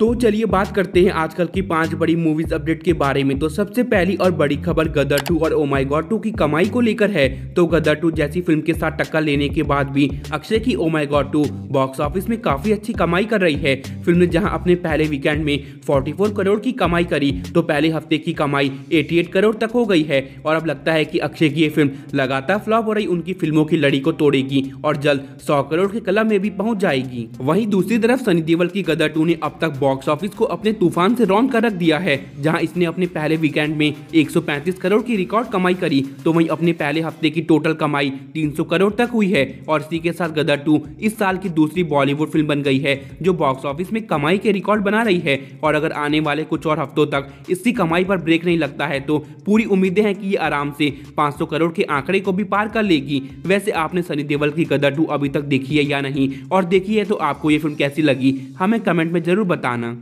तो चलिए बात करते हैं आजकल की पांच बड़ी मूवीज अपडेट के बारे में तो सबसे पहली और बड़ी खबर गदर टू और ओमाई माई गॉड टू की कमाई को लेकर है तो गदर टू जैसी फिल्म के साथ टक्कर लेने के बाद भी अक्षय की oh my oh God two box office में काफी अच्छी कमाई कर रही है फिल्म ने जहाँ अपने पहले वीकेंड में फोर्टी करोड़ की कमाई करी तो पहले हफ्ते की कमाई एटी करोड़ तक हो गई है और अब लगता है की अक्षय की ये फिल्म लगातार फ्लॉप हो रही उनकी फिल्मों की लड़ी को तोड़ेगी और जल्द सौ करोड़ के कला में भी पहुंच जाएगी वही दूसरी तरफ सनी देवल की गदर टू ने अब तक बॉक्स ऑफिस को अपने तूफान से रौन कर रख दिया है जहां इसने अपने पहले वीकेंड में 135 करोड़ की रिकॉर्ड कमाई करी तो वहीं अपने पहले हफ्ते की टोटल कमाई 300 करोड़ तक हुई है और इसी के साथ गदर टू इस साल की दूसरी बॉलीवुड फिल्म बन गई है जो बॉक्स ऑफिस में कमाई के रिकॉर्ड बना रही है और अगर आने वाले कुछ और हफ्तों तक इसकी कमाई पर ब्रेक नहीं लगता है तो पूरी उम्मीदें हैं कि ये आराम से पाँच करोड़ के आंकड़े को भी पार कर लेगी वैसे आपने सनी देवल की गदर टू अभी तक देखी है या नहीं और देखी है तो आपको ये फिल्म कैसी लगी हमें कमेंट में जरूर बताना बताना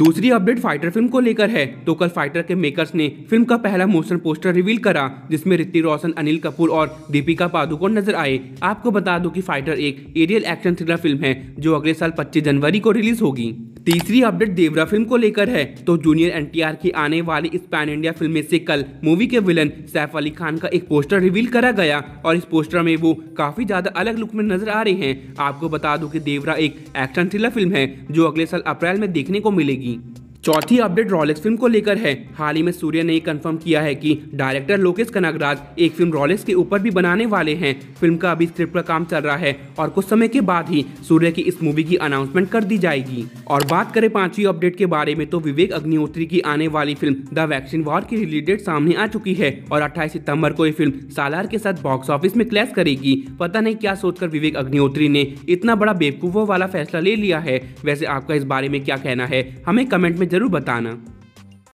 दूसरी अपडेट फाइटर फिल्म को लेकर है तो कल फाइटर के मेकर्स ने फिल्म का पहला मोशन पोस्टर रिवील करा जिसमें ऋतिक रोशन अनिल कपूर और दीपिका पादुकोण नजर आए आपको बता दूं कि फाइटर एक एरियल एक्शन थ्रिलर फिल्म है जो अगले साल 25 जनवरी को रिलीज होगी तीसरी अपडेट देवरा फिल्म को लेकर है तो जूनियर एनटीआर की आने वाली इस पैन इंडिया फिल्म में से कल मूवी के विलन सैफ अली खान का एक पोस्टर रिवील करा गया और इस पोस्टर में वो काफी ज्यादा अलग लुक में नजर आ रहे हैं आपको बता दूं कि देवरा एक एक्शन थ्रिलर फिल्म है जो अगले साल अप्रैल में देखने को मिलेगी चौथी अपडेट रॉलेक्स फिल्म को लेकर है हाल ही में सूर्य ने कंफर्म किया है कि डायरेक्टर लोकेश कनगराज एक फिल्म रॉलेक्स के ऊपर भी बनाने वाले हैं फिल्म का अभी स्क्रिप्ट का काम चल रहा है और कुछ समय के बाद ही सूर्य की इस मूवी की अनाउंसमेंट कर दी जाएगी और बात करें पांचवी अपडेट के बारे में तो विवेक अग्निहोत्री की आने वाली फिल्म द वैक्सीन वॉर की रिलीज डेट सामने आ चुकी है और अट्ठाईस सितम्बर को ये फिल्म सालार के साथ बॉक्स ऑफिस में क्लैश करेगी पता नहीं क्या सोचकर विवेक अग्निहोत्री ने इतना बड़ा बेवकूफों वाला फैसला ले लिया है वैसे आपका इस बारे में क्या कहना है हमें कमेंट में जरूर बताना